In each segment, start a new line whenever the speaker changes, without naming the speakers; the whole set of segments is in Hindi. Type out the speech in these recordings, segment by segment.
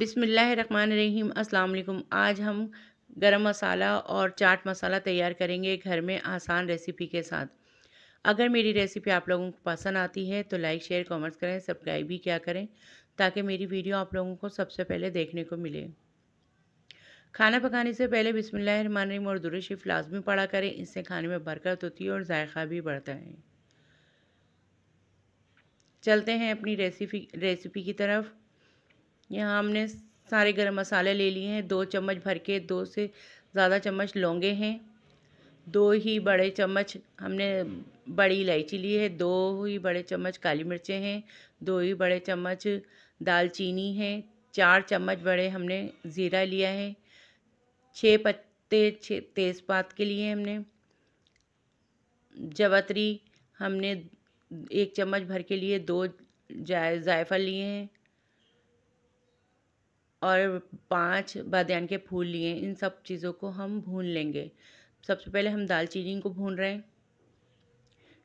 बिसमीम अल्लाम आज हम गरम मसाला और चाट मसाला तैयार करेंगे घर में आसान रेसिपी के साथ अगर मेरी रेसिपी आप लोगों को पसंद आती है तो लाइक शेयर कमेंट करें सब्सक्राइब भी क्या करें ताकि मेरी वीडियो आप लोगों को सबसे पहले देखने को मिले खाना पकाने से पहले बिसमीम और दुरुशिफ लाजमी पड़ा करें इससे खाने में बरकत होती है और जायका भी बढ़ता है चलते हैं अपनी रेसिपी रेसिपी की तरफ यहाँ हमने सारे गरम मसाले ले लिए हैं दो चम्मच भर के दो से ज़्यादा चम्मच लौंगे हैं दो ही बड़े चम्मच हमने बड़ी इलायची ली है दो ही बड़े चम्मच काली मिर्चें हैं दो ही बड़े चम्मच दालचीनी है चार चम्मच बड़े हमने ज़ीरा लिया है छः पत्ते छः तेज़पात के लिए हमने जवतरी हमने एक चम्मच भर के लिए दो जायफल लिए हैं और पाँच बादन के फूल लिए इन सब चीज़ों को हम भून लेंगे सबसे पहले हम दालचीनी को भून रहे हैं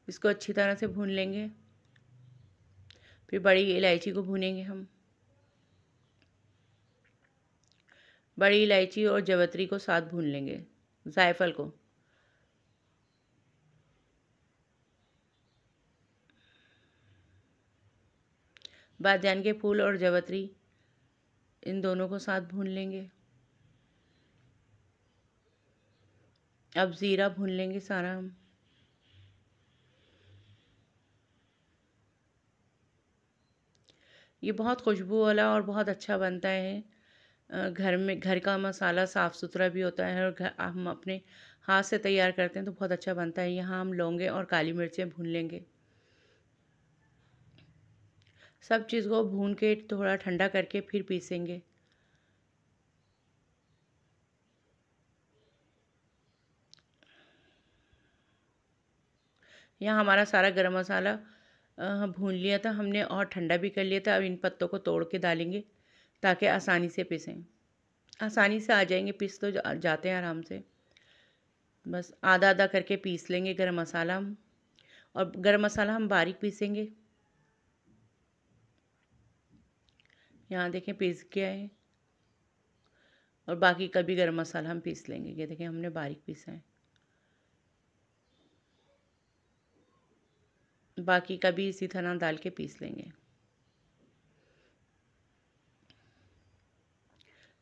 इसको अच्छी तरह से भून लेंगे फिर बड़ी इलायची को भूनेंगे हम बड़ी इलायची और जवतरी को साथ भून लेंगे जायफल को बादन के फूल और जवतरी इन दोनों को साथ भून लेंगे अब ज़ीरा भून लेंगे सारा हम ये बहुत खुशबू वाला और बहुत अच्छा बनता है घर में घर का मसाला साफ़ सुथरा भी होता है और घर हम अपने हाथ से तैयार करते हैं तो बहुत अच्छा बनता है यहाँ हम लौंगे और काली मिर्चें भून लेंगे सब चीज़ को भून के थोड़ा ठंडा करके फिर पीसेंगे यहाँ हमारा सारा गरम मसाला भून लिया था हमने और ठंडा भी कर लिया था अब इन पत्तों को तोड़ के डालेंगे ताकि आसानी से पिसें आसानी से आ जाएंगे पीस तो जा, जाते हैं आराम से बस आधा आधा करके पीस लेंगे गरम मसाला हम और गरम मसाला हम बारीक पीसेंगे यहाँ देखें पीस गया है और बाकी का भी गर्म मसाला हम पीस लेंगे ये देखें हमने बारीक पीसा है बाकी का भी इसी तरह डाल के पीस लेंगे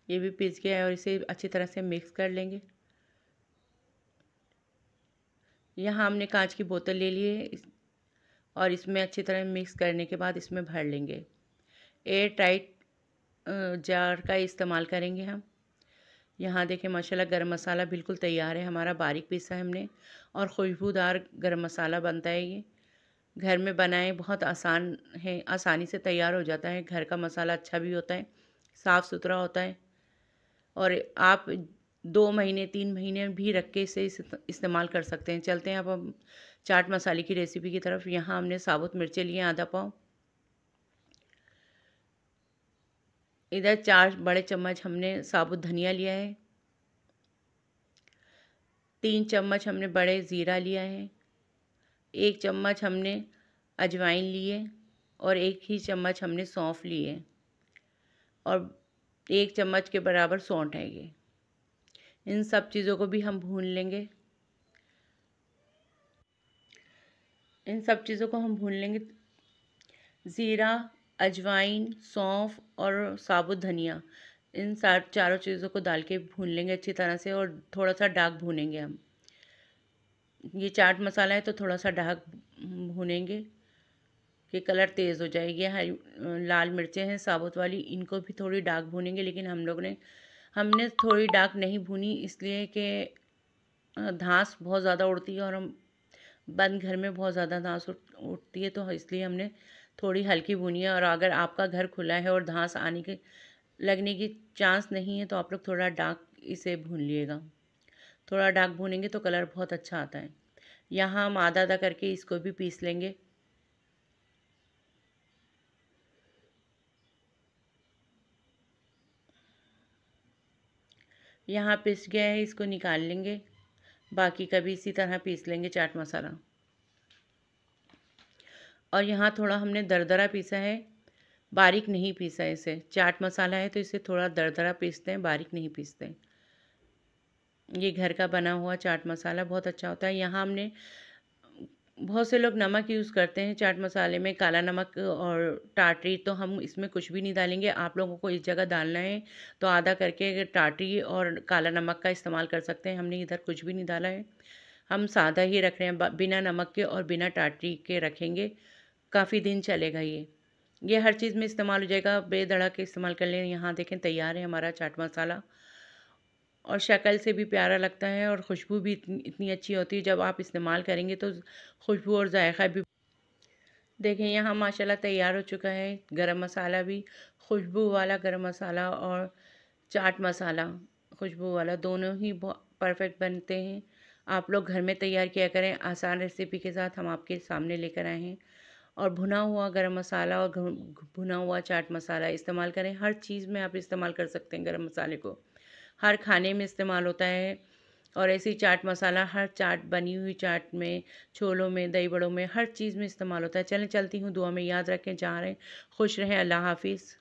ये भी पीस गया है और इसे अच्छी तरह से मिक्स कर लेंगे यहाँ हमने कांच की बोतल ले ली है और इसमें अच्छी तरह मिक्स करने के बाद इसमें भर लेंगे एयर टाइट जार का इस्तेमाल करेंगे हम यहाँ देखें माशाल्लाह गरम मसाला बिल्कुल तैयार है हमारा बारीक पीसा है हमने और खुशबूदार गरम मसाला बनता है ये घर में बनाए बहुत आसान है आसानी से तैयार हो जाता है घर का मसाला अच्छा भी होता है साफ़ सुथरा होता है और आप दो महीने तीन महीने भी रख के इसे इस्तेमाल कर सकते हैं चलते हैं अब हम चाट मसाले की रेसिपी की तरफ यहाँ हमने साबुत मिर्चें लिए आधा पाव इधर चार बड़े चम्मच हमने साबुत धनिया लिया है तीन चम्मच हमने बड़े ज़ीरा लिया है एक चम्मच हमने अजवाइन लिए और एक ही चम्मच हमने सौंफ लिए और एक चम्मच के बराबर सौंठ है ये इन सब चीज़ों को भी हम भून लेंगे इन सब चीज़ों को हम भून लेंगे ज़ीरा अजवाइन सौंफ और साबुत धनिया इन सार चारों चीज़ों को डाल के भून लेंगे अच्छी तरह से और थोड़ा सा डाक भूनेंगे हम ये चाट मसाला है तो थोड़ा सा डाक भूनेंगे कि कलर तेज़ हो जाएगी हरी लाल मिर्चें हैं साबुत वाली इनको भी थोड़ी डाक भूनेंगे लेकिन हम लोग ने हमने थोड़ी डाक नहीं भूनी इसलिए कि धांस बहुत ज़्यादा उड़ती है और हम बंद घर में बहुत ज़्यादा धांस उठती है तो इसलिए हमने थोड़ी हल्की भुनिए और अगर आपका घर खुला है और धांस आने के लगने की चांस नहीं है तो आप लोग थोड़ा डार्क इसे भून लिएगा थोड़ा डार्क भूनेंगे तो कलर बहुत अच्छा आता है यहाँ हम आधा आधा करके इसको भी पीस लेंगे यहाँ पिस गया है इसको निकाल लेंगे बाकी कभी इसी तरह पीस लेंगे चाट मसाला और यहाँ थोड़ा हमने दरदरा पीसा है बारीक नहीं पीसा है इसे चाट मसाला है तो इसे थोड़ा दरदरा पीसते हैं बारीक नहीं पीसते ये घर का बना हुआ चाट मसाला बहुत अच्छा होता है यहाँ हमने बहुत से लोग नमक यूज़ करते हैं चाट मसाले में काला नमक और टाटरी तो हम इसमें कुछ भी नहीं डालेंगे आप लोगों को इस जगह डालना है तो आधा करके टाटरी और काला नमक का इस्तेमाल कर सकते हैं हमने इधर कुछ भी नहीं डाला है हम सादा ही रख रहे हैं बिना नमक के और बिना टाटरी के रखेंगे काफ़ी दिन चलेगा ये ये हर चीज़ में इस्तेमाल हो जाएगा के इस्तेमाल कर लें यहाँ देखें तैयार है हमारा चाट मसाला और शक्ल से भी प्यारा लगता है और खुशबू भी इतनी, इतनी अच्छी होती है जब आप इस्तेमाल करेंगे तो खुशबू और जायका भी देखें यहाँ माशाल्लाह तैयार हो चुका है गरम मसाला भी खुशबू वाला गरम मसाला और चाट मसाला खुशबू वाला दोनों ही परफेक्ट बनते हैं आप लोग घर में तैयार किया करें आसान रेसिपी के साथ हम आपके सामने लेकर आए हैं और भुना हुआ गरम मसाला और भुना हुआ चाट मसाला इस्तेमाल करें हर चीज़ में आप इस्तेमाल कर सकते हैं गरम मसाले को हर खाने में इस्तेमाल होता है और ऐसी चाट मसाला हर चाट बनी हुई चाट में छोलों में दही बड़ों में हर चीज़ में इस्तेमाल होता है चलें चलती हूँ दुआ में याद रखें जा रहे हैं खुश रहें अल्लाह हाफिज़